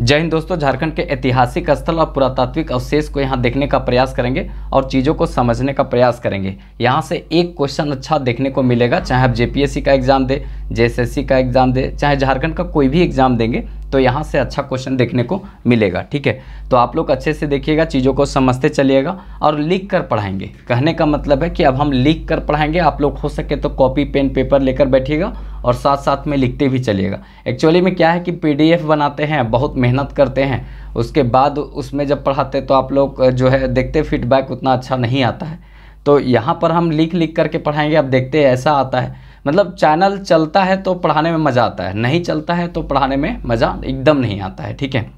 जय हिंद दोस्तों झारखंड के ऐतिहासिक स्थल और पुरातात्विक अवशेष को यहाँ देखने का प्रयास करेंगे और चीज़ों को समझने का प्रयास करेंगे यहाँ से एक क्वेश्चन अच्छा देखने को मिलेगा चाहे आप जेपीएससी का एग्ज़ाम दें जेएसएससी का एग्ज़ाम दें चाहे झारखंड का कोई भी एग्ज़ाम देंगे तो यहाँ से अच्छा क्वेश्चन देखने को मिलेगा ठीक है तो आप लोग अच्छे से देखिएगा चीज़ों को समझते चलिएगा और लिख कर पढ़ाएंगे कहने का मतलब है कि अब हम लिख कर पढ़ाएंगे आप लोग हो सके तो कॉपी पेन पेपर लेकर बैठिएगा और साथ साथ में लिखते भी चलिएगा एक्चुअली में क्या है कि पी बनाते हैं बहुत मेहनत करते हैं उसके बाद उसमें जब पढ़ाते तो आप लोग जो है देखते फीडबैक उतना अच्छा नहीं आता है तो यहाँ पर हम लिख लिख करके पढ़ाएंगे अब देखते ऐसा आता है मतलब चैनल चलता है तो पढ़ाने में मज़ा आता है नहीं चलता है तो पढ़ाने में मज़ा एकदम नहीं आता है ठीक है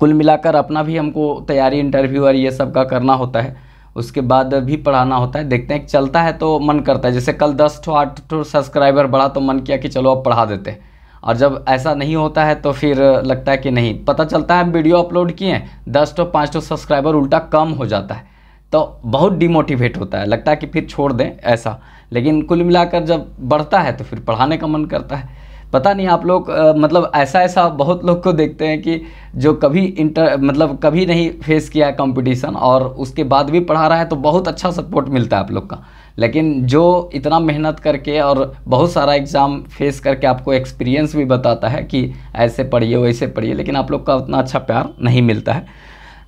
कुल मिलाकर अपना भी हमको तैयारी इंटरव्यू और ये सब का करना होता है उसके बाद भी पढ़ाना होता है देखते हैं चलता है तो मन करता है जैसे कल दस ठो आठ ठो सब्सक्राइबर बढ़ा तो मन किया कि चलो अब पढ़ा देते हैं और जब ऐसा नहीं होता है तो फिर लगता है कि नहीं पता चलता है हम वीडियो अपलोड किए दस टो पाँच टो सब्सक्राइबर उल्टा कम हो जाता है तो बहुत डिमोटिवेट होता है लगता है कि फिर छोड़ दें ऐसा लेकिन कुल मिलाकर जब बढ़ता है तो फिर पढ़ाने का मन करता है पता नहीं आप लोग मतलब ऐसा ऐसा बहुत लोग को देखते हैं कि जो कभी इंटर मतलब कभी नहीं फेस किया है कॉम्पिटिशन और उसके बाद भी पढ़ा रहा है तो बहुत अच्छा सपोर्ट मिलता है आप लोग का लेकिन जो इतना मेहनत करके और बहुत सारा एग्ज़ाम फेस करके आपको एक्सपीरियंस भी बताता है कि ऐसे पढ़िए वैसे पढ़िए लेकिन आप लोग का उतना अच्छा प्यार नहीं मिलता है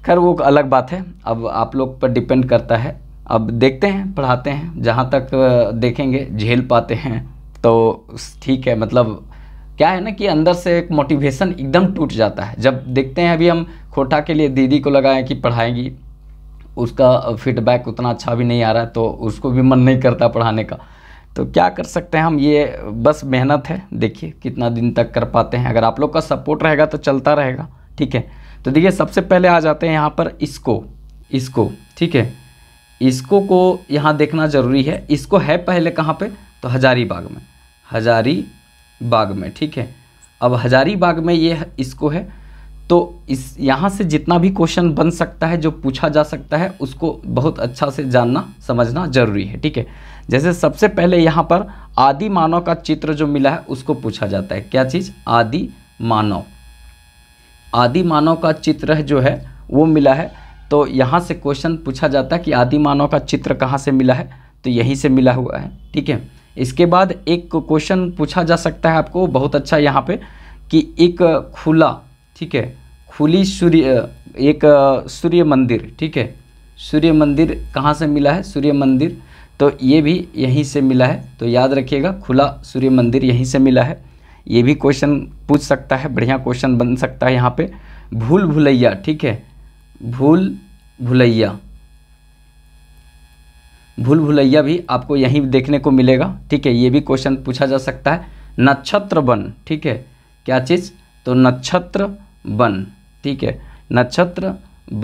खैर वो अलग बात है अब आप लोग पर डिपेंड करता है अब देखते हैं पढ़ाते हैं जहाँ तक देखेंगे झेल पाते हैं तो ठीक है मतलब क्या है ना कि अंदर से एक मोटिवेशन एकदम टूट जाता है जब देखते हैं अभी हम खोटा के लिए दीदी को लगाएं कि पढ़ाएंगी उसका फीडबैक उतना अच्छा भी नहीं आ रहा है तो उसको भी मन नहीं करता पढ़ाने का तो क्या कर सकते हैं हम ये बस मेहनत है देखिए कितना दिन तक कर पाते हैं अगर आप लोग का सपोर्ट रहेगा तो चलता रहेगा ठीक है तो देखिए सबसे पहले आ जाते हैं यहाँ पर इसको इसको ठीक है इसको को यहाँ देखना ज़रूरी है इसको है पहले कहाँ पे तो हजारी बाग में हजारी बाग में ठीक है अब हजारी बाग में ये इसको है तो इस यहाँ से जितना भी क्वेश्चन बन सकता है जो पूछा जा सकता है उसको बहुत अच्छा से जानना समझना जरूरी है ठीक है जैसे सबसे पहले यहाँ पर आदि मानव का चित्र जो मिला है उसको पूछा जाता है क्या चीज़ आदि मानव आदि मानव का चित्र जो है वो मिला है तो यहाँ से क्वेश्चन पूछा जाता है कि आदि मानव का चित्र कहाँ से मिला है तो यहीं से मिला हुआ है ठीक है इसके बाद एक क्वेश्चन पूछा जा सकता है आपको बहुत अच्छा यहाँ पे कि एक खुला ठीक है खुली सूर्य एक सूर्य मंदिर ठीक है सूर्य मंदिर कहाँ से मिला है सूर्य मंदिर तो ये भी यहीं से मिला है तो याद रखिएगा खुला सूर्य मंदिर यहीं से मिला है ये भी क्वेश्चन पूछ सकता है बढ़िया क्वेश्चन बन सकता है यहाँ पे भूल भुलैया ठीक है भूल भुलैया भूल भुलैया भी आपको यहीं देखने को मिलेगा ठीक है ये भी क्वेश्चन पूछा जा सकता है नक्षत्र बन ठीक है क्या चीज़ तो नक्षत्र बन ठीक है नक्षत्र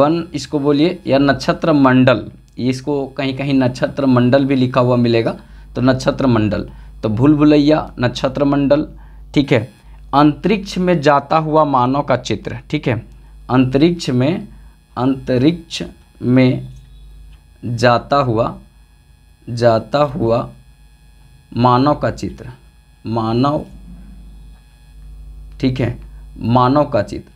बन इसको बोलिए या नक्षत्र मंडल इसको कहीं कहीं नक्षत्र मंडल भी लिखा हुआ मिलेगा तो नक्षत्र मंडल तो भूल भुलैया नक्षत्र मंडल ठीक है अंतरिक्ष में जाता हुआ मानव का चित्र ठीक है अंतरिक्ष में अंतरिक्ष में जाता हुआ जाता हुआ मानव का चित्र मानव ठीक है मानव का चित्र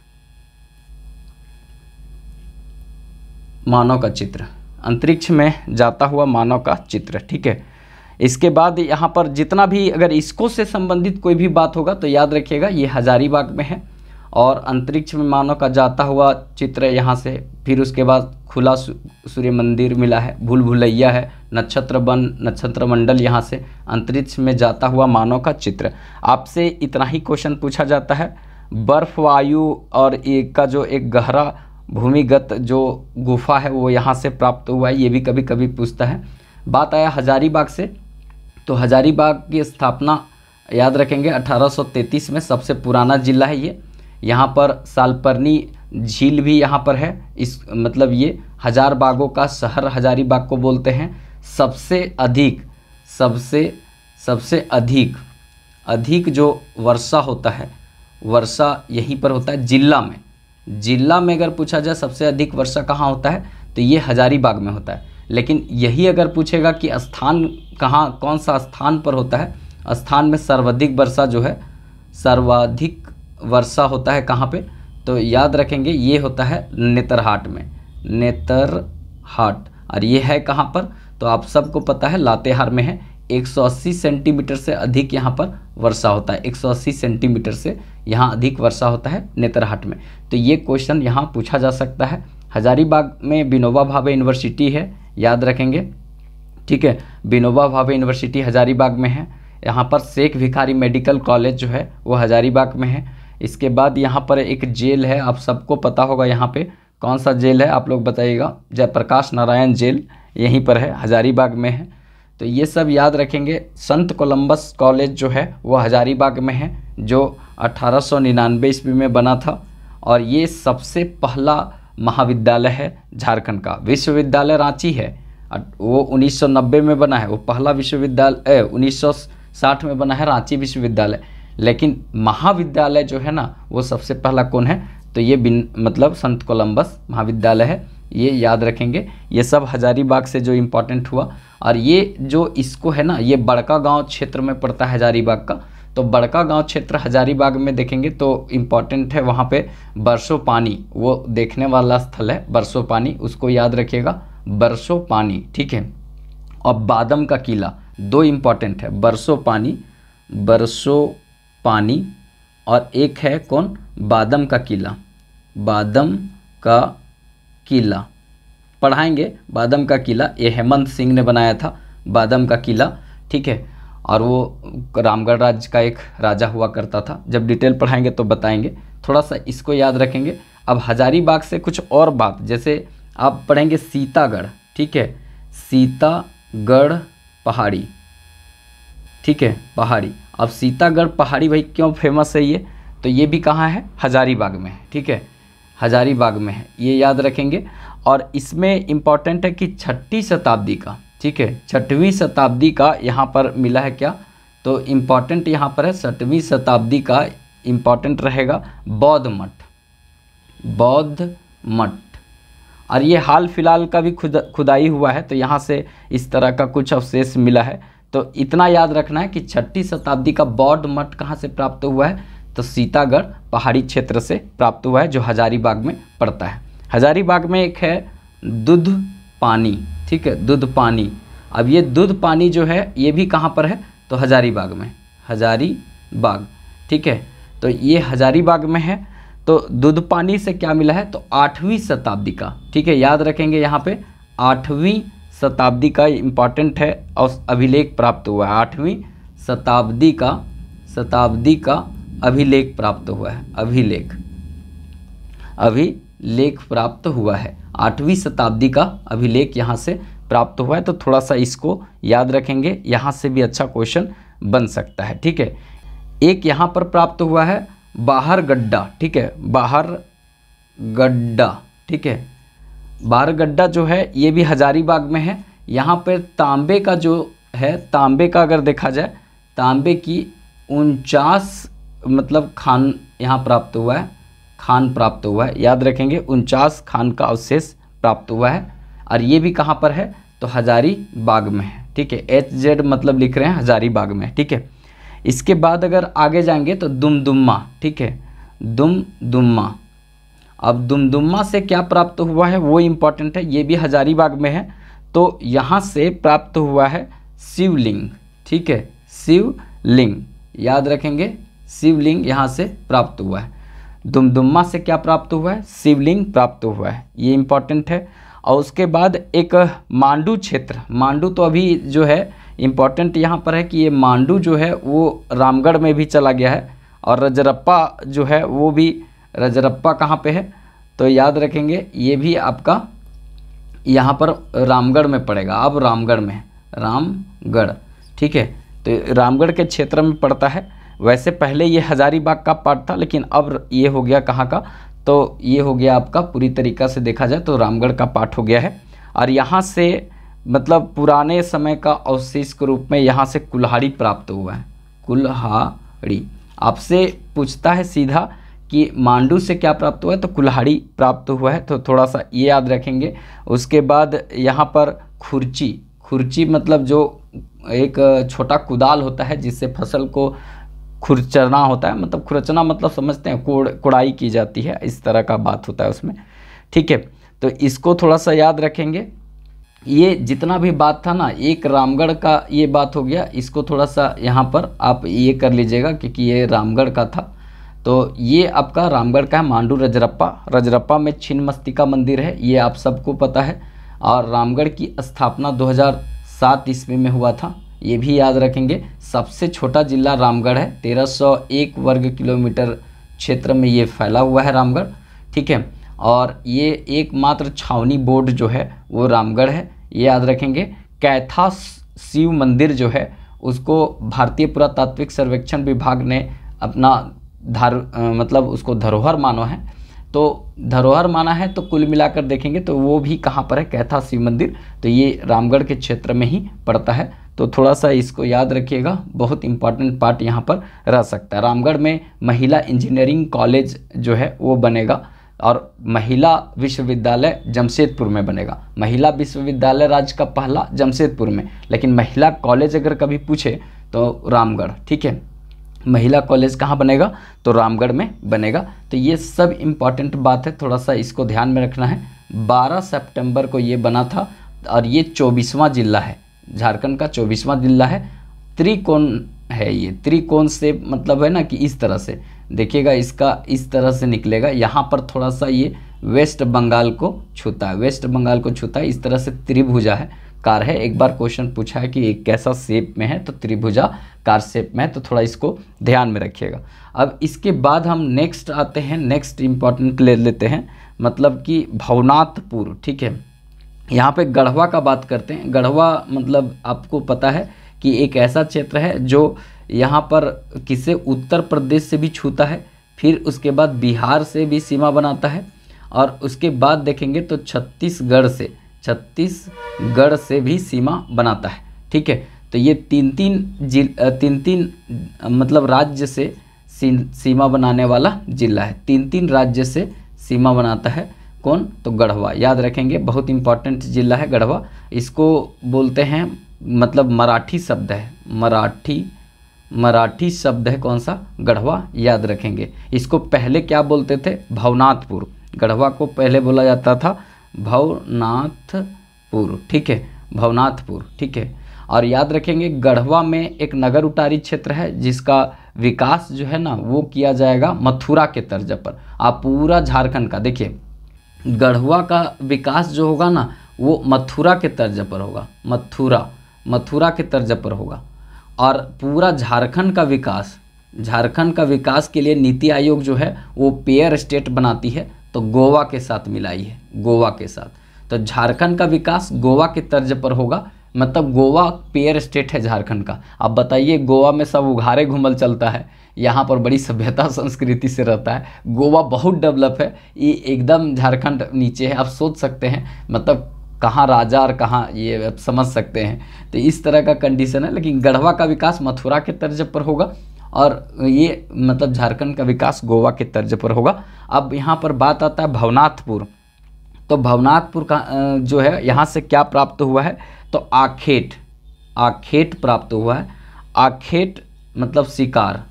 मानव का चित्र अंतरिक्ष में जाता हुआ मानव का चित्र ठीक है इसके बाद यहाँ पर जितना भी अगर इसको से संबंधित कोई भी बात होगा तो याद रखिएगा ये हजारीबाग में है और अंतरिक्ष में मानव का जाता हुआ चित्र यहाँ से फिर उसके बाद खुला सूर्य मंदिर मिला है भूल भुलैया है नक्षत्र बन नक्षत्र मंडल यहाँ से अंतरिक्ष में जाता हुआ मानव का चित्र आपसे इतना ही क्वेश्चन पूछा जाता है बर्फ वायु और एक का जो एक गहरा भूमिगत जो गुफा है वो यहाँ से प्राप्त हुआ है ये भी कभी कभी पूछता है बात आया हजारीबाग से तो हजारीबाग की स्थापना याद रखेंगे 1833 में सबसे पुराना जिला है ये यहाँ पर सालपरनी झील भी यहाँ पर है इस मतलब ये हजार बागों का शहर हजारी बाग को बोलते हैं सबसे अधिक सबसे सबसे अधिक अधिक जो वर्षा होता है वर्षा यहीं पर होता है जिला में जिला में अगर पूछा जाए सबसे अधिक वर्षा कहाँ होता है तो ये हजारीबाग में होता है लेकिन यही अगर पूछेगा कि स्थान कहाँ कौन सा स्थान पर होता है स्थान में सर्वाधिक वर्षा जो है सर्वाधिक वर्षा होता है कहाँ पे तो याद रखेंगे ये होता है नेतरहाट में नेतरहाट और ये है कहाँ पर तो आप सबको पता है लातेहार में है 180 सेंटीमीटर से अधिक यहाँ पर वर्षा होता है 180 सेंटीमीटर से यहाँ अधिक वर्षा होता है नेतरहाट में तो ये क्वेश्चन यहाँ पूछा जा सकता है हजारीबाग में विनोबा भावे यूनिवर्सिटी है याद रखेंगे ठीक है विनोबा भावे यूनिवर्सिटी हजारीबाग में है यहाँ पर शेख भिखारी मेडिकल कॉलेज जो है वो हजारीबाग में है इसके बाद यहाँ पर एक जेल है आप सबको पता होगा यहाँ पे कौन सा जेल है आप लोग बताइएगा जयप्रकाश नारायण जेल यहीं पर है हजारीबाग में है तो ये सब याद रखेंगे संत कोलंबस कॉलेज जो है वो हजारीबाग में है जो अठारह सौ ईस्वी में बना था और ये सबसे पहला महाविद्यालय है झारखंड का विश्वविद्यालय रांची है वो 1990 में बना है वो पहला विश्वविद्यालय 1960 में बना है रांची विश्वविद्यालय लेकिन महाविद्यालय जो है ना वो सबसे पहला कौन है तो ये बिन मतलब संत कोलंबस महाविद्यालय है ये याद रखेंगे ये सब हजारीबाग से जो इम्पोर्टेंट हुआ और ये जो इसको है ना ये बड़का गांव क्षेत्र में पड़ता है हजारीबाग का तो बड़का गांव क्षेत्र हजारीबाग में देखेंगे तो इम्पॉर्टेंट है वहाँ पे बरसों पानी वो देखने वाला स्थल है बरसों पानी उसको याद रखिएगा बरसों पानी ठीक है और बादम का किला दो इम्पॉर्टेंट है बरसों पानी बरसों पानी और एक है कौन बादम का किला बादम का किला पढ़ाएंगे बादम का किला ये हेमंत सिंह ने बनाया था बादम का किला ठीक है और वो रामगढ़ राज्य का एक राजा हुआ करता था जब डिटेल पढ़ाएंगे तो बताएंगे थोड़ा सा इसको याद रखेंगे अब हजारीबाग से कुछ और बात जैसे आप पढ़ेंगे सीतागढ़ ठीक है सीतागढ़ पहाड़ी ठीक है पहाड़ी अब सीतागढ़ पहाड़ी भाई क्यों फेमस है ये तो ये भी कहाँ है हजारीबाग में है ठीक है हजारीबाग में है ये याद रखेंगे और इसमें इम्पॉर्टेंट है कि छठी शताब्दी का ठीक है छठवीं शताब्दी का यहाँ पर मिला है क्या तो इम्पॉर्टेंट यहाँ पर है छठवीं शताब्दी का इम्पॉर्टेंट रहेगा बौद्ध मठ बौद्ध मठ और ये हाल फिलहाल का भी खुद खुदाई हुआ है तो यहाँ से इस तरह का कुछ अवशेष मिला है तो इतना याद रखना है कि छठी शताब्दी का बौद्ध मठ कहाँ से प्राप्त हुआ है तो सीतागढ़ पहाड़ी क्षेत्र से प्राप्त हुआ है जो हजारीबाग में पड़ता है हजारीबाग में एक है दूध पानी ठीक है दूध पानी अब ये दूध पानी जो है ये भी कहाँ पर है तो हजारीबाग में हजारीबाग ठीक है तो ये हजारीबाग में है तो दूध पानी से क्या मिला है तो आठवीं शताब्दी का ठीक है याद रखेंगे यहाँ पे आठवीं शताब्दी का इम्पॉर्टेंट है और अभिलेख प्राप्त हुआ है आठवीं शताब्दी का शताब्दी का अभिलेख प्राप्त हुआ है अभिलेख अभिलेख प्राप्त हुआ है आठवीं शताब्दी का अभिलेख यहाँ से प्राप्त हुआ है तो थोड़ा सा इसको याद रखेंगे यहाँ से भी अच्छा क्वेश्चन बन सकता है ठीक है एक यहाँ पर प्राप्त हुआ है बाहर गड्ढा ठीक है बाहर गड्ढा ठीक है बारगड्डा जो है ये भी हजारीबाग में है यहाँ पर तांबे का जो है तांबे का अगर देखा जाए तांबे की उनचास मतलब खान यहाँ प्राप्त हुआ है खान प्राप्त हुआ है याद रखेंगे उनचास खान का अवशेष प्राप्त हुआ है और ये भी कहाँ पर है तो हजारी बाग में है ठीक है एच जेड मतलब लिख रहे हैं हजारी बाग में ठीक है इसके बाद अगर आगे जाएंगे तो दुमदुम्मा ठीक है दुम दुम्मा अब दुमदुमा से क्या प्राप्त हुआ है वो इम्पॉर्टेंट है ये भी हजारीबाग में है तो यहाँ से प्राप्त हुआ है शिवलिंग ठीक है शिवलिंग याद रखेंगे शिवलिंग यहाँ से प्राप्त हुआ है दुमदुमा से क्या प्राप्त हुआ है शिवलिंग प्राप्त हुआ है ये इम्पॉर्टेंट है और उसके बाद एक मांडू क्षेत्र मांडू तो अभी जो है इम्पॉर्टेंट यहाँ पर है कि ये मांडू जो है वो रामगढ़ में भी चला गया है और रजरप्पा जो है वो भी रजरप्पा कहाँ पे है तो याद रखेंगे ये भी आपका यहाँ पर रामगढ़ में पड़ेगा अब रामगढ़ में रामगढ़ ठीक है तो रामगढ़ के क्षेत्र में पड़ता है वैसे पहले ये हजारीबाग का पार्ट था लेकिन अब ये हो गया कहाँ का तो ये हो गया आपका पूरी तरीका से देखा जाए तो रामगढ़ का पार्ट हो गया है और यहाँ से मतलब पुराने समय का अवशेष के रूप में यहाँ से कुल्हाड़ी प्राप्त हुआ है कुल्हाड़ी आपसे पूछता है सीधा कि मांडू से क्या प्राप्त हुआ है तो कुल्हाड़ी प्राप्त हुआ है तो थोड़ा सा ये याद रखेंगे उसके बाद यहाँ पर खुरची खुरची मतलब जो एक छोटा कुदाल होता है जिससे फसल को खुरचना होता है मतलब खुरचना मतलब समझते हैं कोड़ कोड़ाई की जाती है इस तरह का बात होता है उसमें ठीक है तो इसको थोड़ा सा याद रखेंगे ये जितना भी बात था ना एक रामगढ़ का ये बात हो गया इसको थोड़ा सा यहाँ पर आप ये कर लीजिएगा क्योंकि ये रामगढ़ का था तो ये आपका रामगढ़ का है मांडू रजरप्पा रजरप्पा में छिन्न मस्तिका मंदिर है ये आप सबको पता है और रामगढ़ की स्थापना 2007 ईस्वी में हुआ था ये भी याद रखेंगे सबसे छोटा जिला रामगढ़ है 1301 वर्ग किलोमीटर क्षेत्र में ये फैला हुआ है रामगढ़ ठीक है और ये एकमात्र छावनी बोर्ड जो है वो रामगढ़ है ये याद रखेंगे कैथा शिव मंदिर जो है उसको भारतीय पुरातात्विक सर्वेक्षण विभाग ने अपना धार मतलब उसको धरोहर मानो है तो धरोहर माना है तो कुल मिलाकर देखेंगे तो वो भी कहाँ पर है कैथा शिव मंदिर तो ये रामगढ़ के क्षेत्र में ही पड़ता है तो थोड़ा सा इसको याद रखिएगा बहुत इंपॉर्टेंट पार्ट यहाँ पर रह सकता है रामगढ़ में महिला इंजीनियरिंग कॉलेज जो है वो बनेगा और महिला विश्वविद्यालय जमशेदपुर में बनेगा महिला विश्वविद्यालय राज्य का पहला जमशेदपुर में लेकिन महिला कॉलेज अगर कभी पूछे तो रामगढ़ ठीक है महिला कॉलेज कहाँ बनेगा तो रामगढ़ में बनेगा तो ये सब इम्पॉर्टेंट बात है थोड़ा सा इसको ध्यान में रखना है 12 सितंबर को ये बना था और ये चौबीसवाँ जिला है झारखंड का चौबीसवाँ जिला है त्रिकोण है ये त्रिकोण से मतलब है ना कि इस तरह से देखिएगा इसका इस तरह से निकलेगा यहाँ पर थोड़ा सा ये वेस्ट बंगाल को छूता है वेस्ट बंगाल को छूता है इस तरह से त्रिभुजा है कार है एक बार क्वेश्चन पूछा है कि एक कैसा शेप में है तो त्रिभुजा कार शेप में है तो थोड़ा इसको ध्यान में रखिएगा अब इसके बाद हम नेक्स्ट आते हैं नेक्स्ट इम्पॉर्टेंट ले लेते हैं मतलब कि भवनाथपुर ठीक है यहाँ पे गढ़वा का बात करते हैं गढ़वा मतलब आपको पता है कि एक ऐसा क्षेत्र है जो यहाँ पर किसे उत्तर प्रदेश से भी छूता है फिर उसके बाद बिहार से भी सीमा बनाता है और उसके बाद देखेंगे तो छत्तीसगढ़ से छत्तीसगढ़ से भी सीमा बनाता है ठीक है तो ये तीन तीन जिल तीन तीन मतलब राज्य से सीमा बनाने वाला जिला है तीन तीन राज्य से सीमा बनाता है कौन तो गढ़वा याद रखेंगे बहुत इंपॉर्टेंट जिला है गढ़वा इसको बोलते हैं मतलब मराठी शब्द है मराठी मराठी शब्द है कौन सा गढ़वा याद रखेंगे इसको पहले क्या बोलते थे भवनाथपुर गढ़वा को पहले बोला जाता था भवनाथपुर ठीक है भवनाथपुर ठीक है और याद रखेंगे गढ़वा में एक नगर उटारी क्षेत्र है जिसका विकास जो है ना वो किया जाएगा मथुरा के तर्ज पर आप पूरा झारखंड का देखिए गढ़वा का विकास जो होगा ना वो मथुरा के तर्ज पर होगा मथुरा मथुरा के तर्ज पर होगा और पूरा झारखंड का विकास झारखंड का विकास के लिए नीति आयोग जो है वो पेयर स्टेट बनाती है तो गोवा के साथ मिलाई है गोवा के साथ तो झारखंड का विकास गोवा के तर्ज पर होगा मतलब गोवा पेयर स्टेट है झारखंड का अब बताइए गोवा में सब उघारे घूमल चलता है यहाँ पर बड़ी सभ्यता संस्कृति से रहता है गोवा बहुत डेवलप है ये एकदम झारखंड नीचे है आप सोच सकते हैं मतलब कहाँ राजा और कहाँ ये आप समझ सकते हैं तो इस तरह का कंडीशन है लेकिन गढ़वा का विकास मथुरा के तर्ज पर होगा और ये मतलब झारखंड का विकास गोवा के तर्ज पर होगा अब यहाँ पर बात आता है भवनाथपुर तो भवनाथपुर का जो है यहाँ से क्या प्राप्त हुआ है तो आखेट आखेट प्राप्त हुआ है आखेट मतलब शिकार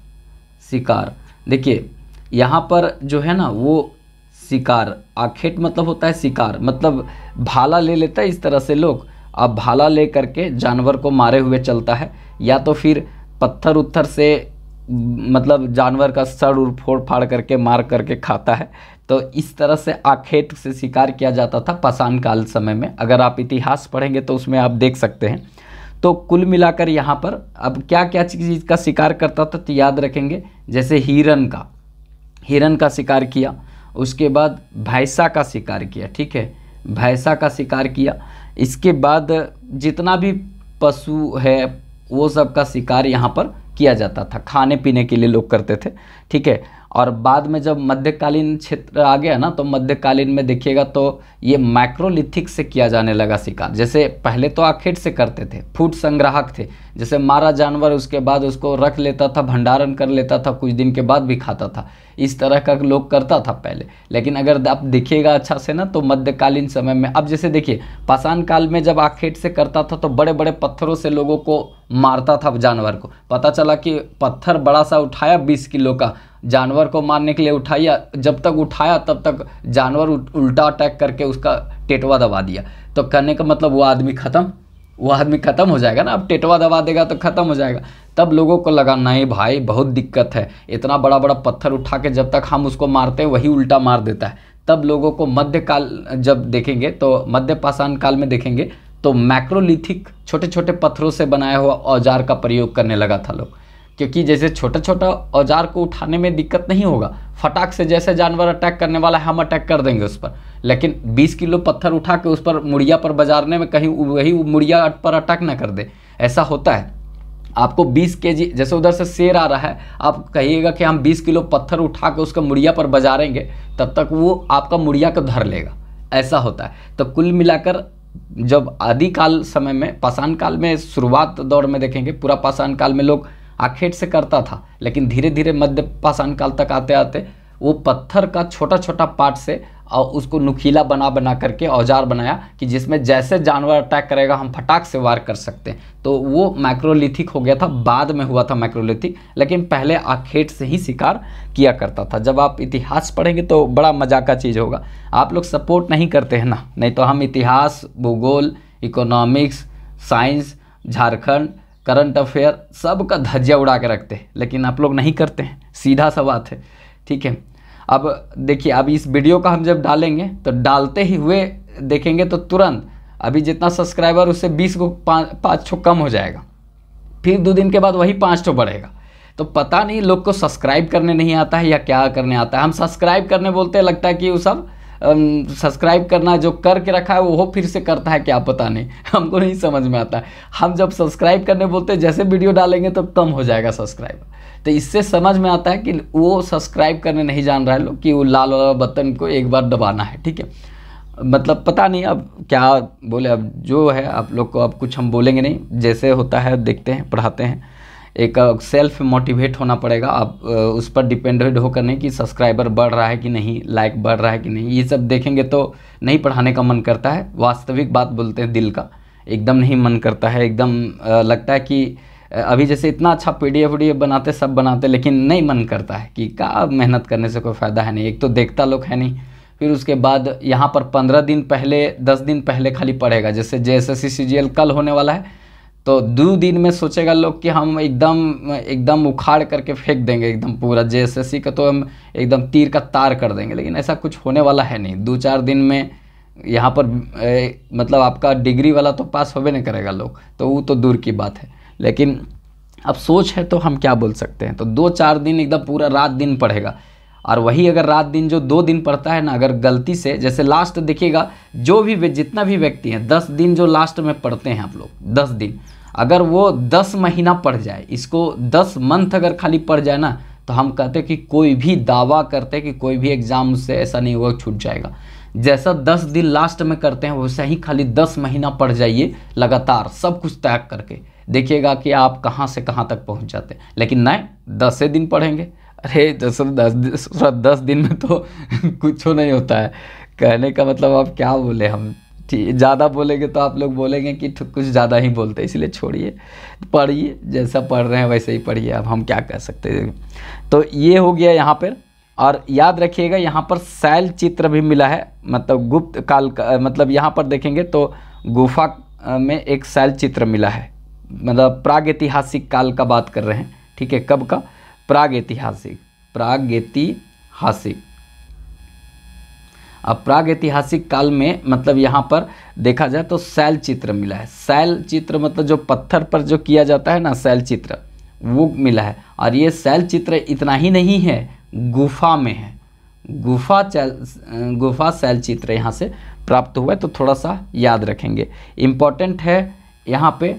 शिकार देखिए यहाँ पर जो है ना वो शिकार आखेट मतलब होता है शिकार मतलब भाला ले लेता है इस तरह से लोग अब भाला ले करके जानवर को मारे हुए चलता है या तो फिर पत्थर उत्थर से मतलब जानवर का सर उड़ फोड़ फाड़ करके मार करके खाता है तो इस तरह से आखेट से शिकार किया जाता था पाषाण काल समय में अगर आप इतिहास पढ़ेंगे तो उसमें आप देख सकते हैं तो कुल मिलाकर यहाँ पर अब क्या क्या चीज़ का शिकार करता था तो याद रखेंगे जैसे हिरन का हिरन का शिकार किया उसके बाद भैंसा का शिकार किया ठीक है भैंसा का शिकार किया इसके बाद जितना भी पशु है वो सब का शिकार यहाँ पर किया जाता था खाने पीने के लिए लोग करते थे ठीक है और बाद में जब मध्यकालीन क्षेत्र आ गया ना तो मध्यकालीन में देखिएगा तो ये माइक्रोलिथिक से किया जाने लगा शिकार जैसे पहले तो आखेट से करते थे फूड संग्राहक थे जैसे मारा जानवर उसके बाद उसको रख लेता था भंडारण कर लेता था कुछ दिन के बाद भी खाता था इस तरह का लोग करता था पहले लेकिन अगर आप देखिएगा अच्छा से ना तो मध्यकालीन समय में अब जैसे देखिए पाषाण काल में जब आखेट से करता था तो बड़े बड़े पत्थरों से लोगों को मारता था जानवर को पता चला कि पत्थर बड़ा सा उठाया बीस किलो का जानवर को मारने के लिए उठाया जब तक उठाया तब तक जानवर उल्टा अटैक करके उसका टेटवा दबा दिया तो कहने का मतलब वो आदमी ख़त्म वो आदमी ख़त्म हो जाएगा ना अब टेटवा दबा देगा तो ख़त्म हो जाएगा तब लोगों को लगा नहीं भाई बहुत दिक्कत है इतना बड़ा बड़ा पत्थर उठा के जब तक हम उसको मारते हैं वही उल्टा मार देता है तब लोगों को मध्यकाल जब देखेंगे तो मध्य पाषाण काल में देखेंगे तो मैक्रोलिथिक छोटे छोटे पत्थरों से बनाया हुआ औजार का प्रयोग करने लगा था लोग क्योंकि जैसे छोटा छोटा औजार को उठाने में दिक्कत नहीं होगा फटाक से जैसे जानवर अटैक करने वाला है हम अटैक कर देंगे उस पर लेकिन 20 किलो पत्थर उठा के उस पर मुड़िया पर बाजारने में कहीं वही मुड़िया पर अटक ना कर दे ऐसा होता है आपको 20 के जी जैसे उधर से शेर आ रहा है आप कहिएगा कि हम 20 किलो पत्थर उठा के उसका मुड़िया पर बाजारेंगे तब तक वो आपका मुड़िया को धर लेगा ऐसा होता है तो कुल मिलाकर जब आदिकाल समय में पाषाण काल में शुरुआत दौर में देखेंगे पूरा पाषाण काल में लोग आखेट से करता था लेकिन धीरे धीरे मध्य पाषाण काल तक आते आते वो पत्थर का छोटा छोटा पार्ट से और उसको नुकीला बना बना करके औजार बनाया कि जिसमें जैसे जानवर अटैक करेगा हम फटाक से वार कर सकते हैं तो वो माइक्रोलिथिक हो गया था बाद में हुआ था माइक्रोलिथिक लेकिन पहले आखेट से ही शिकार किया करता था जब आप इतिहास पढ़ेंगे तो बड़ा मजा का चीज़ होगा आप लोग सपोर्ट नहीं करते हैं ना नहीं तो हम इतिहास भूगोल economics science Jharkhand current affair सब का धज्जा उड़ा के रखते हैं लेकिन आप लोग नहीं करते हैं सीधा सा बात है ठीक है अब देखिए अब इस वीडियो का हम जब डालेंगे तो डालते ही हुए देखेंगे तो तुरंत अभी जितना सब्सक्राइबर उससे बीस को पाँच छो कम हो जाएगा फिर दो दिन के बाद वही पाँच छो बढ़ेगा तो पता नहीं लोग को सब्सक्राइब करने नहीं आता है या क्या करने आता है हम सब्सक्राइब करने बोलते लगता है कि वो सब सब्सक्राइब करना जो करके रखा है वो फिर से करता है क्या पता नहीं हमको नहीं समझ में आता हम जब सब्सक्राइब करने बोलते हैं जैसे वीडियो डालेंगे तब तो कम हो जाएगा सब्सक्राइब तो इससे समझ में आता है कि वो सब्सक्राइब करने नहीं जान रहा है लोग कि वो लाल वाला बटन को एक बार दबाना है ठीक है मतलब पता नहीं अब क्या बोले अब जो है आप लोग को अब कुछ हम बोलेंगे नहीं जैसे होता है देखते हैं पढ़ाते हैं एक सेल्फ मोटिवेट होना पड़ेगा आप उस पर डिपेंडेड होकर नहीं कि सब्सक्राइबर बढ़ रहा है कि नहीं लाइक बढ़ रहा है कि नहीं ये सब देखेंगे तो नहीं पढ़ाने का मन करता है वास्तविक बात बोलते हैं दिल का एकदम नहीं मन करता है एकदम लगता है कि अभी जैसे इतना अच्छा पी डी बनाते सब बनाते लेकिन नहीं मन करता है कि का मेहनत करने से कोई फ़ायदा है नहीं एक तो देखता लोग है नहीं फिर उसके बाद यहाँ पर पंद्रह दिन पहले दस दिन पहले खाली पढ़ेगा जैसे जे एस एस सी कल होने वाला है तो दो दिन में सोचेगा लोग कि हम एकदम एकदम उखाड़ करके फेंक देंगे एकदम पूरा जे एस का तो हम एकदम तीर का तार कर देंगे लेकिन ऐसा कुछ होने वाला है नहीं दो चार दिन में यहाँ पर ए, मतलब आपका डिग्री वाला तो पास होबे नहीं करेगा लोग तो वो तो दूर की बात है लेकिन अब सोच है तो हम क्या बोल सकते हैं तो दो चार दिन एकदम पूरा रात दिन पढ़ेगा और वही अगर रात दिन जो दो दिन पड़ता है ना अगर गलती से जैसे लास्ट देखिएगा जो भी जितना भी व्यक्ति हैं दस दिन जो लास्ट में पढ़ते हैं आप लोग दस दिन अगर वो दस महीना पड़ जाए इसको दस मंथ अगर खाली पड़ जाए ना तो हम कहते हैं कि कोई भी दावा करते कि कोई भी एग्ज़ाम उससे ऐसा नहीं होगा छूट जाएगा जैसा दस दिन लास्ट में करते हैं वैसा ही खाली दस महीना पढ़ जाइए लगातार सब कुछ त्याग करके देखिएगा कि आप कहाँ से कहाँ तक पहुँच जाते हैं लेकिन नए दस दिन पढ़ेंगे अरे दस दस दस दिन में तो कुछ तो नहीं होता है कहने का मतलब आप क्या बोले हम ठीक ज़्यादा बोलेंगे तो आप लोग बोलेंगे कि कुछ ज़्यादा ही बोलते हैं इसलिए छोड़िए पढ़िए जैसा पढ़ रहे हैं वैसे ही पढ़िए अब हम क्या कर सकते हैं तो ये हो गया यहाँ पर और याद रखिएगा यहाँ पर शैल चित्र भी मिला है मतलब गुप्त काल का मतलब यहाँ पर देखेंगे तो गुफा में एक शैल चित्र मिला है मतलब प्रागैतिहासिक काल का बात कर रहे हैं ठीक है कब का प्रागैतिहासिक प्रागैतिहासिक अब प्रागैतिहासिक काल में मतलब यहाँ पर देखा जाए तो शैल चित्र मिला है शैल चित्र मतलब जो पत्थर पर जो किया जाता है ना शैल चित्र वो मिला है और ये शैल चित्र इतना ही नहीं है गुफा में है गुफा चैल गुफा शैल चित्र यहाँ से प्राप्त हुआ है तो थोड़ा सा याद रखेंगे इम्पॉर्टेंट है यहाँ पे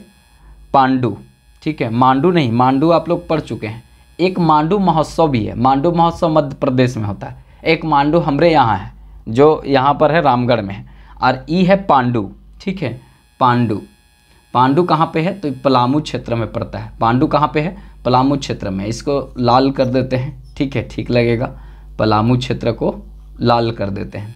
पांडू ठीक है मांडू नहीं मांडू आप लोग पढ़ चुके हैं एक मांडू महोत्सव भी है मांडू महोत्सव मध्य प्रदेश में होता है एक मांडू हमरे यहाँ है जो यहाँ पर है रामगढ़ में है और ई है पांडू ठीक है पांडू पांडू कहाँ पे है तो पलामू क्षेत्र में पड़ता है पांडू कहाँ पे है पलामू क्षेत्र में इसको लाल कर देते हैं ठीक है ठीक लगेगा पलामू क्षेत्र को लाल कर देते हैं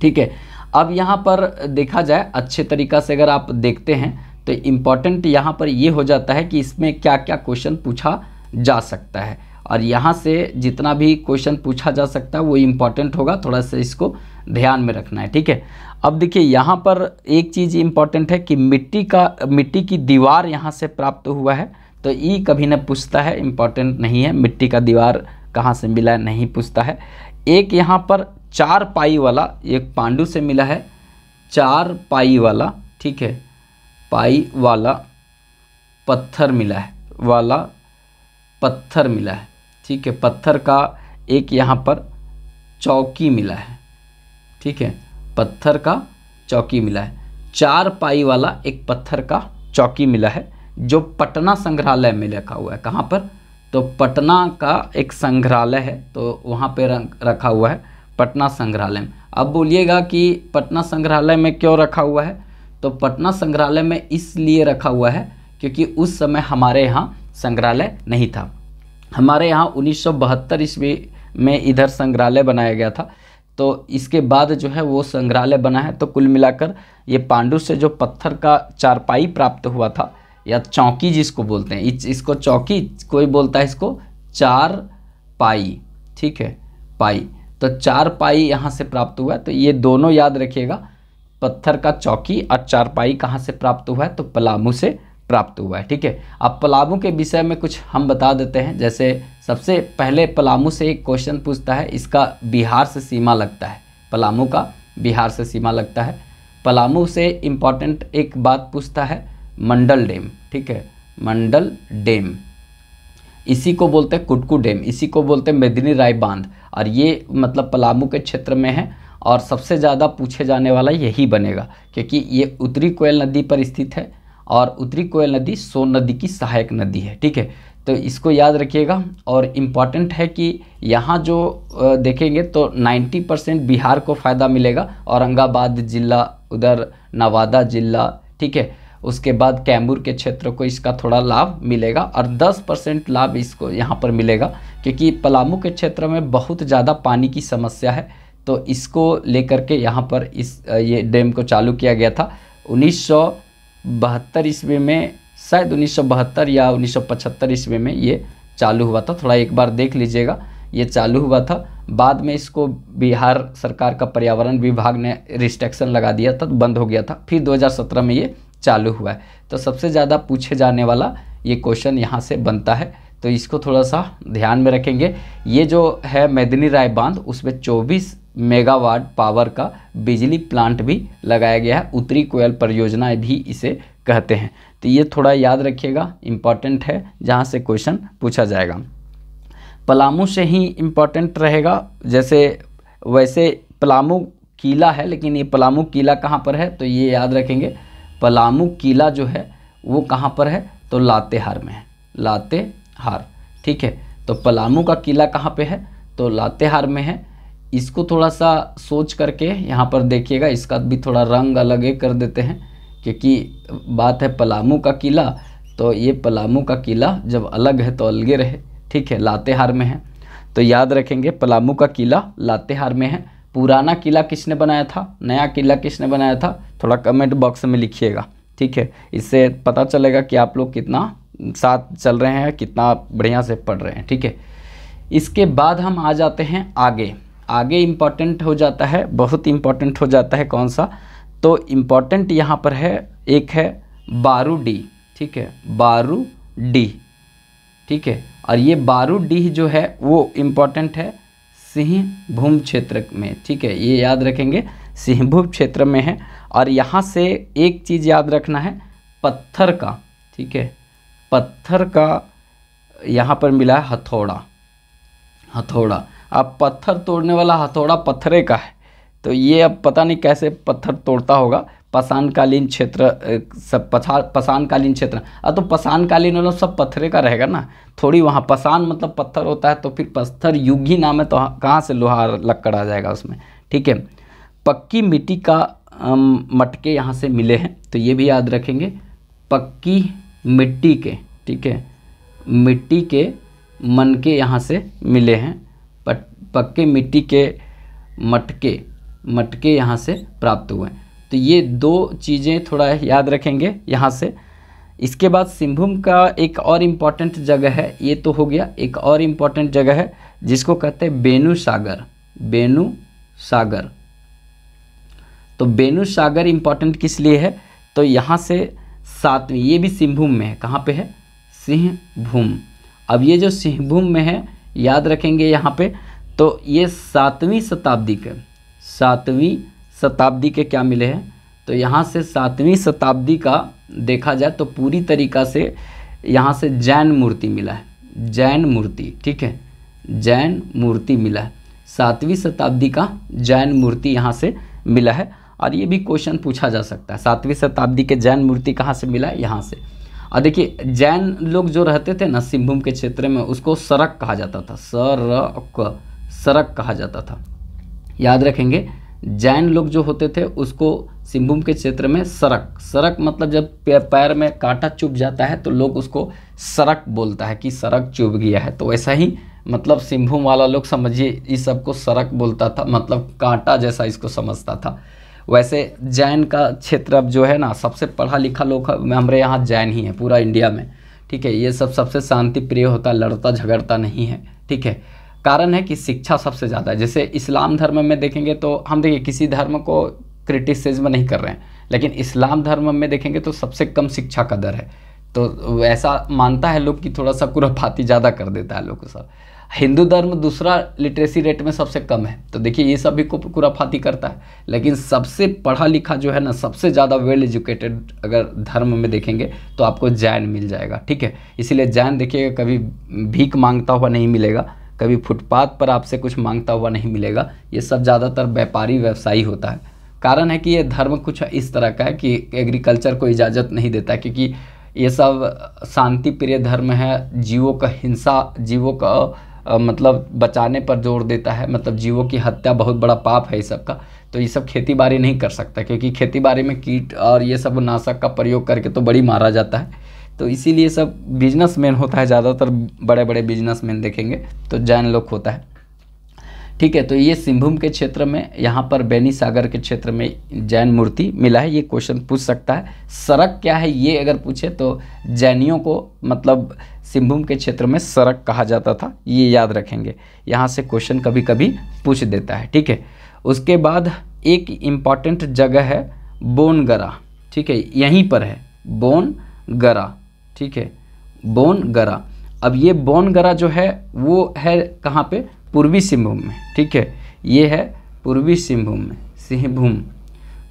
ठीक है अब यहाँ पर देखा जाए अच्छे तरीक़ा से अगर आप देखते हैं तो इम्पॉर्टेंट यहाँ पर ये यह हो जाता है कि इसमें क्या क्या क्वेश्चन पूछा जा सकता है और यहाँ से जितना भी क्वेश्चन पूछा जा सकता है वो इम्पॉर्टेंट होगा थोड़ा सा इसको ध्यान में रखना है ठीक है अब देखिए यहाँ पर एक चीज़ इम्पॉर्टेंट है कि मिट्टी का मिट्टी की दीवार यहाँ से प्राप्त हुआ है तो ई कभी न पूछता है इम्पॉर्टेंट नहीं है मिट्टी का दीवार कहाँ से मिला है नहीं पूछता है एक यहाँ पर चार पाई वाला एक पांडु से मिला है चार पाई वाला ठीक है पाई वाला पत्थर मिला है वाला पत्थर मिला है ठीक है पत्थर का एक यहाँ पर चौकी मिला है ठीक है पत्थर का चौकी मिला है चार पाई वाला एक पत्थर का चौकी मिला है जो पटना संग्रहालय में रखा हुआ है कहाँ पर तो पटना का एक संग्रहालय है तो वहाँ पे रखा हुआ है पटना संग्रहालय में अब बोलिएगा कि पटना संग्रहालय में क्यों रखा हुआ है तो पटना संग्रहालय में इसलिए रखा हुआ है क्योंकि उस समय हमारे यहाँ संग्रहालय नहीं था हमारे यहाँ उन्नीस ईस्वी में इधर संग्रहालय बनाया गया था तो इसके बाद जो है वो संग्रहालय बना है तो कुल मिलाकर ये पांडु से जो पत्थर का चारपाई प्राप्त हुआ था या चौकी जिसको बोलते हैं इस, इसको चौकी कोई बोलता है इसको चार पाई ठीक है पाई तो चार पाई यहाँ से प्राप्त हुआ है तो ये दोनों याद रखिएगा पत्थर का चौकी और चारपाई कहाँ से प्राप्त हुआ है तो पलामू से प्राप्त हुआ है ठीक है अब पलामू के विषय में कुछ हम बता देते हैं जैसे सबसे पहले पलामू से एक क्वेश्चन पूछता है इसका बिहार से सीमा लगता है पलामू का बिहार से सीमा लगता है पलामू से इम्पॉर्टेंट एक बात पूछता है मंडल डैम ठीक है मंडल डैम इसी को बोलते हैं कुटकू डैम इसी को बोलते हैं मेदिनी राय बांध और ये मतलब पलामू के क्षेत्र में है और सबसे ज़्यादा पूछे जाने वाला यही बनेगा क्योंकि ये उत्तरी कोयल नदी पर स्थित है और उत्तरी कोयल नदी सोन नदी की सहायक नदी है ठीक है तो इसको याद रखिएगा और इम्पॉर्टेंट है कि यहाँ जो देखेंगे तो 90 परसेंट बिहार को फ़ायदा मिलेगा औरंगाबाद जिला उधर नवादा जिला ठीक है उसके बाद कैमूर के क्षेत्र को इसका थोड़ा लाभ मिलेगा और 10 परसेंट लाभ इसको यहाँ पर मिलेगा क्योंकि पलामू के क्षेत्र में बहुत ज़्यादा पानी की समस्या है तो इसको लेकर के यहाँ पर इस ये डैम को चालू किया गया था उन्नीस बहत्तर ईस्वी में शायद उन्नीस या पचहत्तर ईस्वी में ये चालू हुआ था थोड़ा एक बार देख लीजिएगा ये चालू हुआ था बाद में इसको बिहार सरकार का पर्यावरण विभाग ने रिस्ट्रिक्शन लगा दिया था तो बंद हो गया था फिर 2017 में ये चालू हुआ है तो सबसे ज़्यादा पूछे जाने वाला ये क्वेश्चन यहाँ से बनता है तो इसको थोड़ा सा ध्यान में रखेंगे ये जो है मैदिनी राय बांध उसमें चौबीस मेगावाट पावर का बिजली प्लांट भी लगाया गया है उत्तरी कोयल परियोजना भी इसे कहते हैं तो ये थोड़ा याद रखिएगा इम्पॉर्टेंट है जहाँ से क्वेश्चन पूछा जाएगा पलामू से ही इम्पॉर्टेंट रहेगा जैसे वैसे पलामू किला है लेकिन ये पलामू किला कहाँ पर है तो ये याद रखेंगे पलामू किला जो है वो कहाँ पर है तो लातेहार में है लातेहार ठीक है तो पलामू का किला कहाँ पे है तो लातेहार में है इसको थोड़ा सा सोच करके यहाँ पर देखिएगा इसका भी थोड़ा रंग अलग ही कर देते हैं क्योंकि बात है पलामू का किला तो ये पलामू का किला जब अलग है तो अलगे रहे ठीक है लातेहार में है तो याद रखेंगे पलामू का किला लातेहार में है पुराना किला किसने बनाया था नया किला किसने बनाया था थोड़ा कमेंट बॉक्स में लिखिएगा ठीक है इससे पता चलेगा कि आप लोग कितना साथ चल रहे हैं कितना बढ़िया से पढ़ रहे हैं ठीक है इसके बाद हम आ जाते हैं आगे आगे इम्पॉर्टेंट हो जाता है बहुत इम्पॉर्टेंट हो जाता है कौन सा तो इम्पॉर्टेंट यहाँ पर है एक है बारू डी ठीक है बारू डी ठीक है और ये बारू डी जो है वो इम्पॉर्टेंट है सिंहभूम क्षेत्र में ठीक है ये याद रखेंगे सिंहभूम क्षेत्र में है और यहाँ से एक चीज़ याद रखना है पत्थर का ठीक है पत्थर का यहाँ पर मिला है हथौड़ा हथौड़ा अब पत्थर तोड़ने वाला हथौड़ा पत्थरे का है तो ये अब पता नहीं कैसे पत्थर तोड़ता होगा पसानकालीन क्षेत्र सब पछा पसानकालीन क्षेत्र अब तो पसानकालीन वाला सब पत्थरे का रहेगा ना थोड़ी वहाँ पसान मतलब पत्थर होता है तो फिर पत्थर युग ही नाम है तो हाँ, कहाँ से लोहार लक्कड़ आ जाएगा उसमें ठीक है पक्की मिट्टी का मटके यहाँ से मिले हैं तो ये भी याद रखेंगे पक्की मिट्टी के ठीक है मिट्टी के मन के यहाँ से मिले हैं पट पक्के मिट्टी के मटके मटके यहाँ से प्राप्त हुए तो ये दो चीज़ें थोड़ा याद रखेंगे यहाँ से इसके बाद सिंहभूम का एक और इम्पॉर्टेंट जगह है ये तो हो गया एक और इम्पॉर्टेंट जगह है जिसको कहते हैं बेनू सागर बेनू सागर तो बेनू सागर इम्पॉर्टेंट किस लिए है तो यहाँ से सातवीं ये भी सिंहभूम में है कहाँ पे है सिंहभूम अब ये जो सिंहभूम में है याद रखेंगे यहाँ पे तो ये सातवीं शताब्दी के सातवीं शताब्दी के क्या मिले हैं तो यहाँ से सातवीं शताब्दी का देखा जाए तो पूरी तरीका से यहाँ से जैन मूर्ति मिला है जैन मूर्ति ठीक है जैन मूर्ति मिला है सातवीं शताब्दी का जैन मूर्ति यहाँ से मिला है और ये भी क्वेश्चन पूछा जा सकता है सातवीं शताब्दी के जैन मूर्ति कहाँ से मिला है यहाँ से और देखिए जैन लोग जो रहते थे ना सिंहभूम के क्षेत्र में उसको सरक कहा जाता था सरक सरक कहा जाता था याद रखेंगे जैन लोग जो होते थे उसको सिंहभूम के क्षेत्र में सरक सरक मतलब जब पैर में कांटा चुभ जाता है तो लोग उसको सरक बोलता है कि सरक चुभ गया है तो ऐसा ही मतलब सिंहभूम वाला लोग समझिए इस सबको सरक बोलता था मतलब कांटा जैसा इसको समझता था वैसे जैन का क्षेत्र अब जो है ना सबसे पढ़ा लिखा लोग हमारे यहाँ जैन ही है पूरा इंडिया में ठीक है ये सब सबसे शांति प्रिय होता लड़ता झगड़ता नहीं है ठीक है कारण है कि शिक्षा सबसे ज़्यादा है जैसे इस्लाम धर्म में देखेंगे तो हम देखिए किसी धर्म को क्रिटिसिज्म नहीं कर रहे हैं लेकिन इस्लाम धर्म में देखेंगे तो सबसे कम शिक्षा का दर है तो ऐसा मानता है लोग कि थोड़ा सा कुरफाती ज़्यादा कर देता है लोग सब हिंदू धर्म दूसरा लिटरेसी रेट में सबसे कम है तो देखिए ये सब भी कुराफाती करता है लेकिन सबसे पढ़ा लिखा जो है ना सबसे ज़्यादा वेल एजुकेटेड अगर धर्म में देखेंगे तो आपको जैन मिल जाएगा ठीक है इसीलिए जैन देखिएगा कभी भीख मांगता हुआ नहीं मिलेगा कभी फुटपाथ पर आपसे कुछ मांगता हुआ नहीं मिलेगा ये सब ज़्यादातर व्यापारी व्यवसायी होता है कारण है कि ये धर्म कुछ इस तरह का है कि एग्रीकल्चर को इजाज़त नहीं देता क्योंकि ये सब शांति प्रिय धर्म है जीवों का हिंसा जीवों का मतलब बचाने पर जोर देता है मतलब जीवों की हत्या बहुत बड़ा पाप है इस सब का तो ये सब खेती बाड़ी नहीं कर सकता क्योंकि खेती बाड़ी में कीट और ये सब नाशक का प्रयोग करके तो बड़ी मारा जाता है तो इसीलिए सब बिजनेसमैन होता है ज़्यादातर बड़े बड़े बिजनेसमैन देखेंगे तो जैन लोग होता है ठीक है तो ये सिंहभूम के क्षेत्र में यहाँ पर बैनी सागर के क्षेत्र में जैन मूर्ति मिला है ये क्वेश्चन पूछ सकता है सड़क क्या है ये अगर पूछे तो जैनियों को मतलब सिंहभूम के क्षेत्र में सड़क कहा जाता था ये याद रखेंगे यहाँ से क्वेश्चन कभी कभी पूछ देता है ठीक है उसके बाद एक इम्पॉर्टेंट जगह है बोनगरा ठीक है यहीं पर है बोनगरा ठीक है बोनगरा अब ये बोनगरा जो है वो है कहाँ पे पूर्वी सिंहभूम में ठीक है ये है पूर्वी सिंहभूम में सिंहभूम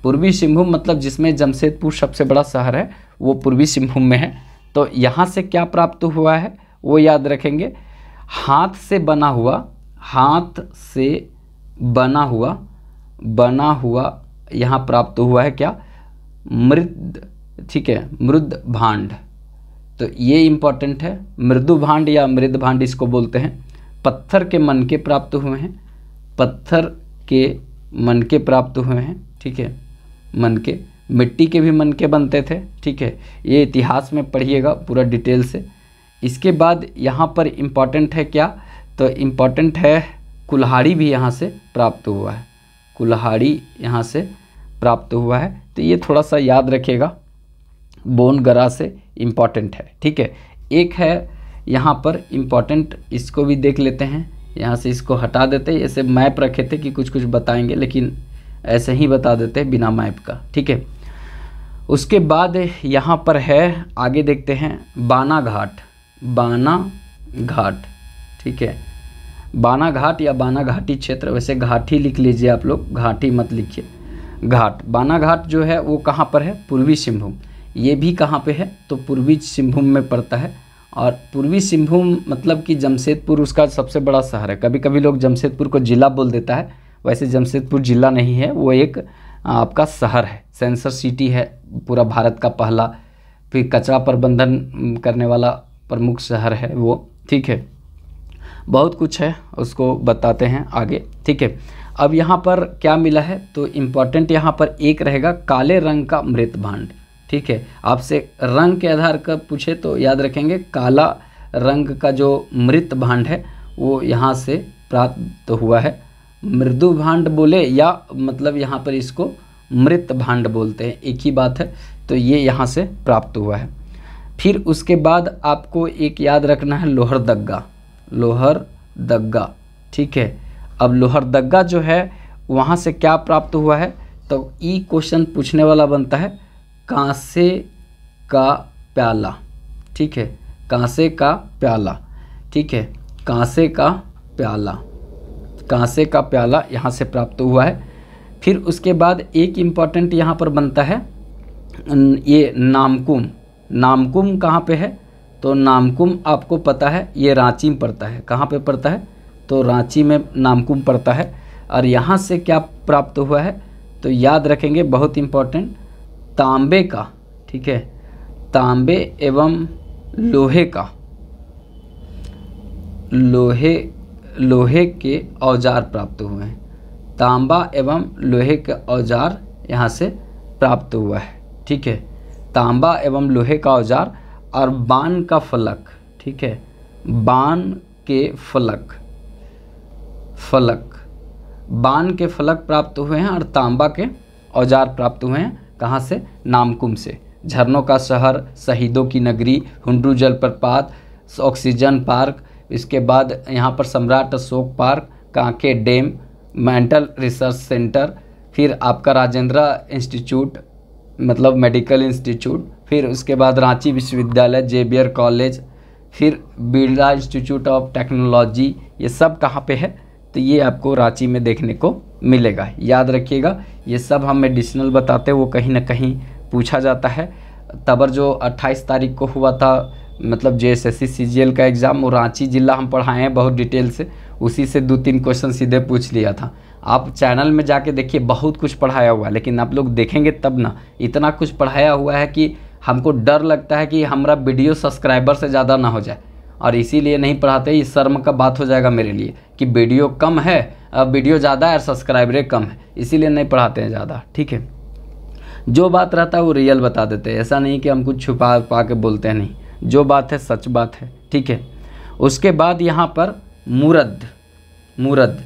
पूर्वी सिंहभूम मतलब जिसमें जमशेदपुर सबसे बड़ा शहर है वो पूर्वी सिंहभूम में है तो यहाँ से क्या प्राप्त हुआ है वो याद रखेंगे हाथ से बना हुआ हाथ से बना हुआ बना हुआ यहाँ प्राप्त हुआ है क्या मृद ठीक है मृद भांड तो ये इम्पॉर्टेंट है मृदु भांड या मृद भांड इसको बोलते हैं पत्थर के मन के प्राप्त हुए हैं पत्थर के मन के प्राप्त हुए हैं ठीक है मन के मिट्टी के भी मन के बनते थे ठीक है ये इतिहास में पढ़िएगा पूरा डिटेल से इसके बाद यहाँ पर इम्पॉर्टेंट है क्या तो इम्पॉर्टेंट है कुल्हाड़ी भी यहाँ से प्राप्त हुआ है कुल्हाड़ी यहाँ से प्राप्त हुआ है तो ये थोड़ा सा याद रखिएगा बोन गरा से इम्पॉर्टेंट है ठीक है एक है यहाँ पर इम्पॉर्टेंट इसको भी देख लेते हैं यहाँ से इसको हटा देते ऐसे मैप रखे थे कि कुछ कुछ बताएंगे लेकिन ऐसे ही बता देते बिना मैप का ठीक है उसके बाद यहाँ पर है आगे देखते हैं बाना घाट बाना घाट ठीक है बाना घाट या बाना घाटी क्षेत्र वैसे घाटी लिख लीजिए आप लोग घाटी मत लिखिए घाट बाना घाट जो है वो कहाँ पर है पूर्वी सिंहभूम ये भी कहाँ पे है तो पूर्वी सिंहभूम में पड़ता है और पूर्वी सिंहभूम मतलब कि जमशेदपुर उसका सबसे बड़ा शहर है कभी कभी लोग जमशेदपुर को ज़िला बोल देता है वैसे जमशेदपुर ज़िला नहीं है वो एक आपका शहर है सेंसर सिटी है पूरा भारत का पहला फिर कचरा प्रबंधन करने वाला प्रमुख शहर है वो ठीक है बहुत कुछ है उसको बताते हैं आगे ठीक है अब यहाँ पर क्या मिला है तो इम्पॉर्टेंट यहाँ पर एक रहेगा काले रंग का मृत भांड ठीक है आपसे रंग के आधार पर पूछे तो याद रखेंगे काला रंग का जो मृत भांड है वो यहाँ से प्राप्त हुआ है मृदु भांड बोले या मतलब यहाँ पर इसको मृत भांड बोलते हैं एक ही बात है तो ये यहाँ से प्राप्त हुआ है फिर उसके बाद आपको एक याद रखना है लोहर दग्गा लोहर दग्गा ठीक है अब लोहर दग्गा जो है वहाँ से क्या प्राप्त हुआ है तो ई क्वेश्चन पूछने वाला बनता है कांसे का प्याला ठीक है कांसे का प्याला ठीक है कांसे का प्याला कांसे का प्याला यहाँ से प्राप्त हुआ है फिर उसके बाद एक इम्पॉर्टेंट यहाँ पर बनता है ये नामकुम नामकुम कहाँ पे है तो नामकुम आपको पता है ये रांची में पड़ता है कहाँ पे पड़ता है तो रांची में नामकुम पड़ता है और यहाँ से क्या प्राप्त हुआ है तो याद रखेंगे बहुत इम्पॉर्टेंट तांबे का ठीक है तांबे एवं लोहे का लोहे लोहे के औजार प्राप्त हुए हैं तांबा एवं लोहे के औजार यहाँ से प्राप्त हुआ है ठीक है तांबा एवं लोहे का औजार और बान का फलक ठीक है बान के फलक फलक बान के फलक प्राप्त हुए हैं और तांबा के औजार प्राप्त हुए हैं कहाँ से नामकुम से झरनों का शहर शहीदों की नगरी हुंडरू जलप्रपात ऑक्सीजन पार्क इसके बाद यहाँ पर Samrat Ashok park Kanke dam mental research centre फिर आपका राजेंद्रा इंस्टीट्यूट मतलब मेडिकल इंस्टीट्यूट फिर उसके बाद रांची विश्वविद्यालय जेबियर कॉलेज फिर बिरला इंस्टीट्यूट ऑफ टेक्नोलॉजी ये सब कहाँ पे है तो ये आपको रांची में देखने को मिलेगा याद रखिएगा ये सब हम मेडिसिनल बताते हैं वो कहीं ना कहीं पूछा जाता है तबर जो 28 तारीख को हुआ था मतलब जे एस एस सी सी का एग्ज़ाम वो रांची ज़िला हम पढ़ाए हैं बहुत डिटेल से उसी से दो तीन क्वेश्चन सीधे पूछ लिया था आप चैनल में जाके देखिए बहुत कुछ पढ़ाया हुआ है लेकिन आप लोग देखेंगे तब ना इतना कुछ पढ़ाया हुआ है कि हमको डर लगता है कि हमारा वीडियो सब्सक्राइबर से ज़्यादा ना हो जाए और इसीलिए नहीं पढ़ाते ये शर्म का बात हो जाएगा मेरे लिए कि वीडियो कम है वीडियो ज़्यादा है और सब्सक्राइबरें कम है इसीलिए नहीं पढ़ाते हैं ज़्यादा ठीक है जो बात रहता है वो रियल बता देते हैं ऐसा नहीं कि हम कुछ छुपा पा के बोलते हैं नहीं जो बात है सच बात है ठीक है उसके बाद यहाँ पर मूरद मूरद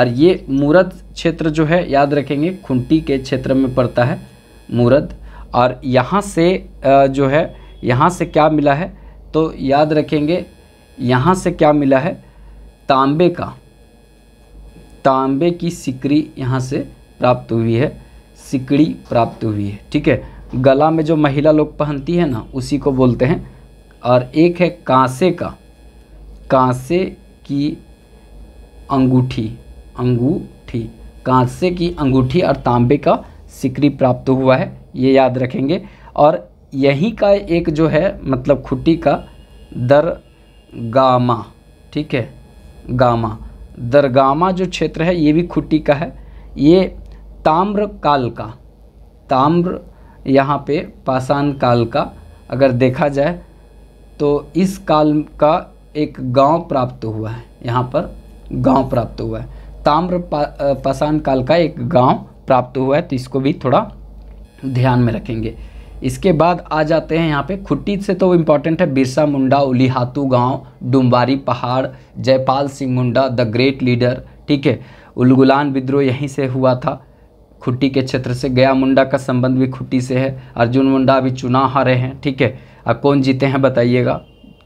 और ये मूरद क्षेत्र जो है याद रखेंगे खुंटी के क्षेत्र में पड़ता है मूरद और यहाँ से जो है यहाँ से क्या मिला है तो याद रखेंगे यहाँ से क्या मिला है तांबे का तांबे की सिकड़ी यहाँ से प्राप्त हुई है सिकड़ी प्राप्त हुई है ठीक है गला में जो महिला लोग पहनती है ना उसी को बोलते हैं और एक है कांसे का कांसे की अंगूठी अंगूठी कांसे की अंगूठी और तांबे का सिकड़ी प्राप्त हुआ है ये याद रखेंगे और यहीं का एक जो है मतलब खुट्टी का दर गामा ठीक है गामा दरगामा जो क्षेत्र है ये भी खुट्टी का है ये ताम्र काल का ताम्र यहाँ पे पाषाण काल का अगर देखा जाए तो इस काल का एक गांव प्राप्त हुआ है यहाँ पर गांव प्राप्त हुआ है ताम्र पाषाण काल का एक गांव प्राप्त हुआ है तो इसको भी थोड़ा ध्यान में रखेंगे इसके बाद आ जाते हैं यहाँ पे खुट्टी से तो इम्पॉर्टेंट है बिरसा मुंडा उलिहातू गांव डुम्बारी पहाड़ Jaipal Singh Munda the great leader ठीक है उलगुलान विद्रोह यहीं से हुआ था खुट्टी के क्षेत्र से गया मुंडा का संबंध भी खुट्टी से है अर्जुन मुंडा अभी चुनाव हारे हैं ठीक है अब कौन जीते हैं बताइएगा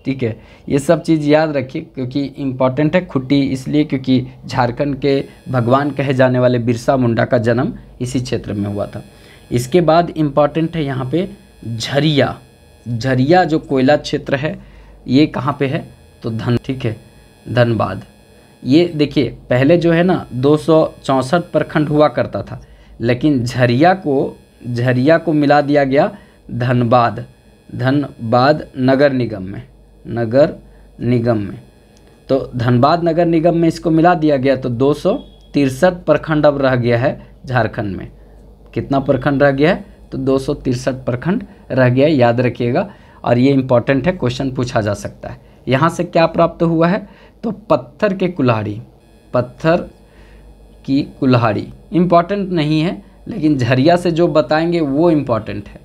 ठीक है ये सब चीज़ याद रखिए क्योंकि इम्पॉर्टेंट है खुट्टी इसलिए क्योंकि झारखंड के भगवान कहे जाने वाले बिरसा मुंडा का जन्म इसी क्षेत्र में हुआ था इसके बाद इम्पॉर्टेंट है यहाँ पे झरिया झरिया जो कोयला क्षेत्र है ये कहाँ पे है तो धन ठीक है धनबाद ये देखिए पहले जो है ना दो प्रखंड हुआ करता था लेकिन झरिया को झरिया को मिला दिया गया धनबाद धनबाद नगर निगम में नगर निगम में तो धनबाद नगर निगम में इसको मिला दिया गया तो दो प्रखंड अब रह गया है झारखंड में कितना प्रखंड रह गया है तो दो प्रखंड रह गया है याद रखिएगा और ये इंपॉर्टेंट है क्वेश्चन पूछा जा सकता है यहाँ से क्या प्राप्त हुआ है तो पत्थर के कुल्हाड़ी पत्थर की कुल्हाड़ी इम्पॉर्टेंट नहीं है लेकिन झरिया से जो बताएंगे वो इम्पॉर्टेंट है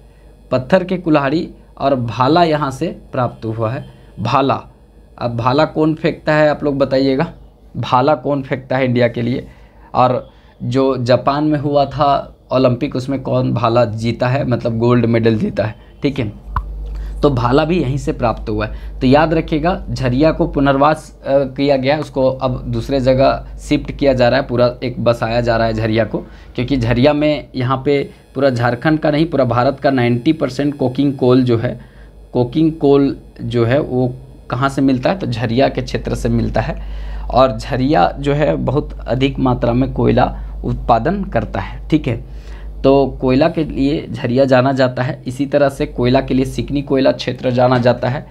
पत्थर के कुल्हाड़ी और भाला यहाँ से प्राप्त हुआ है भाला अब भाला कौन फेंकता है आप लोग बताइएगा भाला कौन फेंकता है इंडिया के लिए और जो जापान में हुआ था ओलंपिक उसमें कौन भाला जीता है मतलब गोल्ड मेडल जीता है ठीक है तो भाला भी यहीं से प्राप्त हुआ है तो याद रखिएगा झरिया को पुनर्वास किया गया उसको अब दूसरे जगह शिफ्ट किया जा रहा है पूरा एक बसाया जा रहा है झरिया को क्योंकि झरिया में यहाँ पे पूरा झारखंड का नहीं पूरा भारत का 90 परसेंट कोकिंग कोल जो है कोकिंग कोल जो है वो कहाँ से मिलता है तो झरिया के क्षेत्र से मिलता है और झरिया जो है बहुत अधिक मात्रा में कोयला उत्पादन करता है ठीक है तो कोयला के लिए झरिया जाना जाता है इसी तरह से कोयला के लिए सिकनी कोयला क्षेत्र जाना जाता है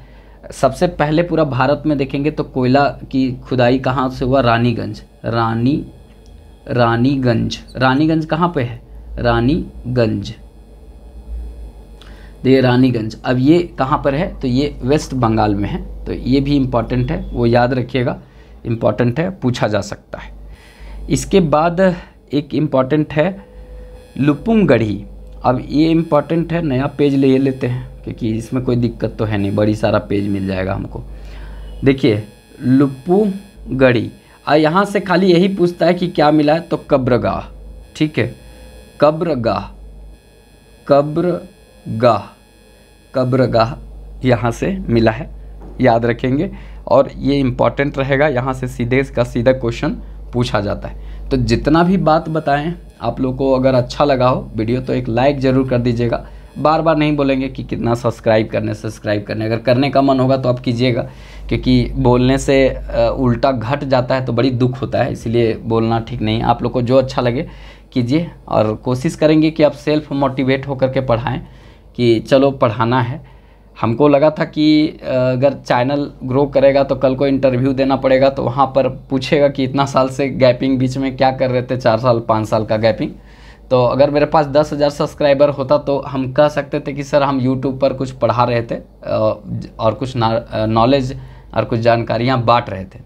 सबसे पहले पूरा भारत में देखेंगे तो कोयला की खुदाई कहाँ से हुआ रानीगंज रानी रानीगंज रानीगंज कहाँ पे है रानीगंज तो ये रानीगंज अब ये कहाँ पर है तो ये वेस्ट बंगाल में है तो ये भी इम्पॉर्टेंट है वो याद रखिएगा इम्पॉर्टेंट है पूछा जा सकता है इसके बाद एक इम्पॉर्टेंट है लुपुंगढ़ी अब ये इम्पॉर्टेंट है नया पेज ले लेते हैं क्योंकि इसमें कोई दिक्कत तो है नहीं बड़ी सारा पेज मिल जाएगा हमको देखिए लुपुंगढ़ी यहाँ से खाली यही पूछता है कि क्या मिला है तो कब्रगाह ठीक है कब्रगाह कब्रगाह कब्रगाह यहाँ से मिला है याद रखेंगे और ये इम्पॉर्टेंट रहेगा यहाँ से सीधे इसका सीधा क्वेश्चन पूछा जाता है तो जितना भी बात बताएं आप लोग को अगर अच्छा लगा हो वीडियो तो एक लाइक ज़रूर कर दीजिएगा बार बार नहीं बोलेंगे कि कितना सब्सक्राइब करने सब्सक्राइब करने अगर करने का मन होगा तो आप कीजिएगा क्योंकि बोलने से उल्टा घट जाता है तो बड़ी दुख होता है इसलिए बोलना ठीक नहीं आप लोग को जो अच्छा लगे कीजिए और कोशिश करेंगे कि आप सेल्फ मोटिवेट होकर के पढ़ाएँ कि चलो पढ़ाना है हमको लगा था कि अगर चैनल ग्रो करेगा तो कल को इंटरव्यू देना पड़ेगा तो वहाँ पर पूछेगा कि इतना साल से गैपिंग बीच में क्या कर रहे थे चार साल पाँच साल का गैपिंग तो अगर मेरे पास दस हज़ार सब्सक्राइबर होता तो हम कह सकते थे कि सर हम यूट्यूब पर कुछ पढ़ा रहे थे और कुछ नॉलेज और कुछ जानकारियाँ बाँट रहे थे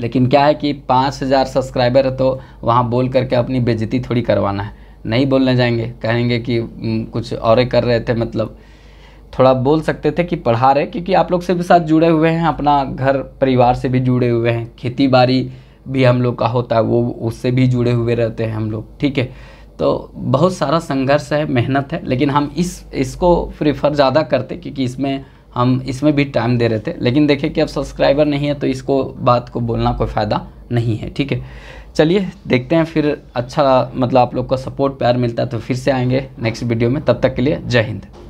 लेकिन क्या है कि पाँच हज़ार सब्सक्राइबर है तो वहाँ बोल करके अपनी बेजती थोड़ी करवाना है नहीं बोलने जाएंगे कहेंगे कि कुछ और कर रहे थे मतलब थोड़ा बोल सकते थे कि पढ़ा रहे क्योंकि आप लोग से भी साथ जुड़े हुए हैं अपना घर परिवार से भी जुड़े हुए हैं खेती बाड़ी भी हम लोग का होता है वो उससे भी जुड़े हुए रहते हैं हम लोग ठीक है तो बहुत सारा संघर्ष है मेहनत है लेकिन हम इस इसको प्रीफर ज़्यादा करते क्योंकि इसमें हम इसमें भी टाइम दे रहे थे लेकिन देखिए कि अब सब्सक्राइबर नहीं है तो इसको बात को बोलना कोई फ़ायदा नहीं है ठीक है चलिए देखते हैं फिर अच्छा मतलब आप लोग का सपोर्ट प्यार मिलता है तो फिर से आएंगे नेक्स्ट वीडियो में तब तक के लिए जय हिंद